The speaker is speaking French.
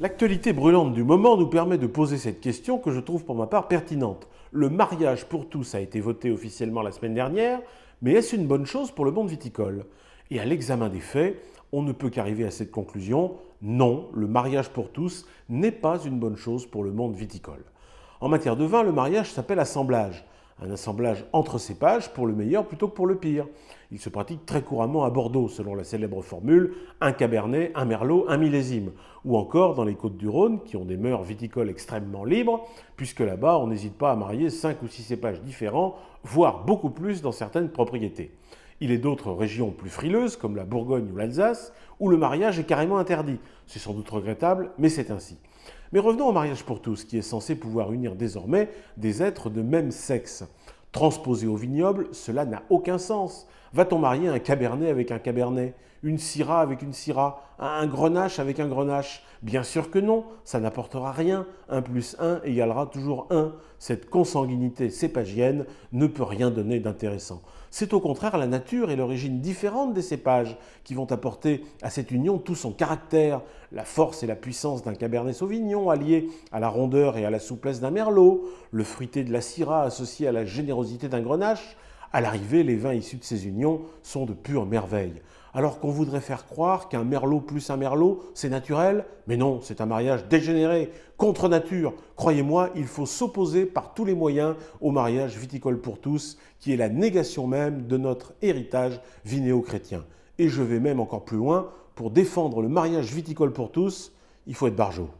L'actualité brûlante du moment nous permet de poser cette question que je trouve pour ma part pertinente. Le mariage pour tous a été voté officiellement la semaine dernière, mais est-ce une bonne chose pour le monde viticole Et à l'examen des faits, on ne peut qu'arriver à cette conclusion, non, le mariage pour tous n'est pas une bonne chose pour le monde viticole. En matière de vin, le mariage s'appelle assemblage un assemblage entre cépages pour le meilleur plutôt que pour le pire. Il se pratique très couramment à Bordeaux, selon la célèbre formule un cabernet, un merlot, un millésime, ou encore dans les Côtes-du-Rhône, qui ont des mœurs viticoles extrêmement libres, puisque là-bas, on n'hésite pas à marier 5 ou 6 cépages différents, voire beaucoup plus dans certaines propriétés. Il est d'autres régions plus frileuses, comme la Bourgogne ou l'Alsace, où le mariage est carrément interdit. C'est sans doute regrettable, mais c'est ainsi. Mais revenons au mariage pour tous, qui est censé pouvoir unir désormais des êtres de même sexe. Transposé au vignoble, cela n'a aucun sens. Va-t-on marier un cabernet avec un cabernet une syrah avec une syrah, un grenache avec un grenache. Bien sûr que non, ça n'apportera rien. 1 plus 1 égalera toujours 1. Cette consanguinité cépagienne ne peut rien donner d'intéressant. C'est au contraire la nature et l'origine différente des cépages qui vont apporter à cette union tout son caractère, la force et la puissance d'un cabernet sauvignon allié à la rondeur et à la souplesse d'un merlot, le fruité de la syrah associé à la générosité d'un grenache, à l'arrivée, les vins issus de ces unions sont de pure merveille. Alors qu'on voudrait faire croire qu'un merlot plus un merlot, c'est naturel, mais non, c'est un mariage dégénéré, contre nature. Croyez-moi, il faut s'opposer par tous les moyens au mariage viticole pour tous, qui est la négation même de notre héritage vinéo-chrétien. Et je vais même encore plus loin, pour défendre le mariage viticole pour tous, il faut être barjot.